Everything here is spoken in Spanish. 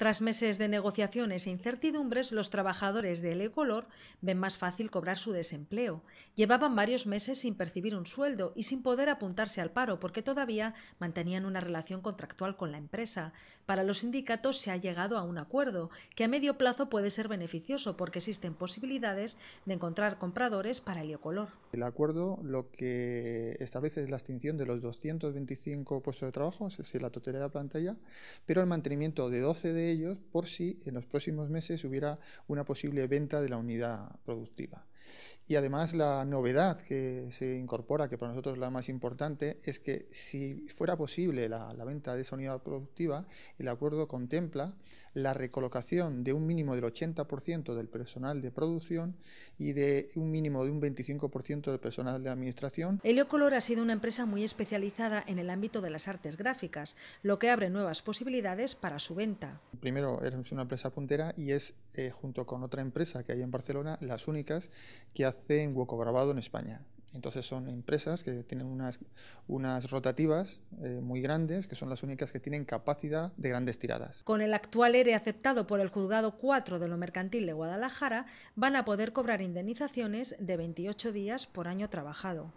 Tras meses de negociaciones e incertidumbres, los trabajadores de Ecolor ven más fácil cobrar su desempleo. Llevaban varios meses sin percibir un sueldo y sin poder apuntarse al paro porque todavía mantenían una relación contractual con la empresa. Para los sindicatos se ha llegado a un acuerdo que a medio plazo puede ser beneficioso porque existen posibilidades de encontrar compradores para el Color. El acuerdo lo que establece es la extinción de los 225 puestos de trabajo, es decir, la totalidad de la plantilla, pero el mantenimiento de 12 de ellos por si en los próximos meses hubiera una posible venta de la unidad productiva. Y además la novedad que se incorpora, que para nosotros es la más importante, es que si fuera posible la, la, venta de esa unidad productiva, el acuerdo contempla la recolocación de un mínimo del 80% del personal de producción y de un mínimo de un 25% del personal de administración. Heliocolor ha sido una empresa muy especializada en el ámbito de las artes gráficas, lo que abre nuevas posibilidades para su venta primero es una empresa puntera y es, eh, junto con otra empresa que hay en Barcelona, las únicas que hacen hueco grabado en España. Entonces son empresas que tienen unas, rotativas eh, muy grandes, que son las únicas que tienen capacidad de grandes tiradas. Con el actual ERE aceptado por el Juzgado 4 de lo Mercantil de Guadalajara, van a poder cobrar indemnizaciones de 28 días por año trabajado.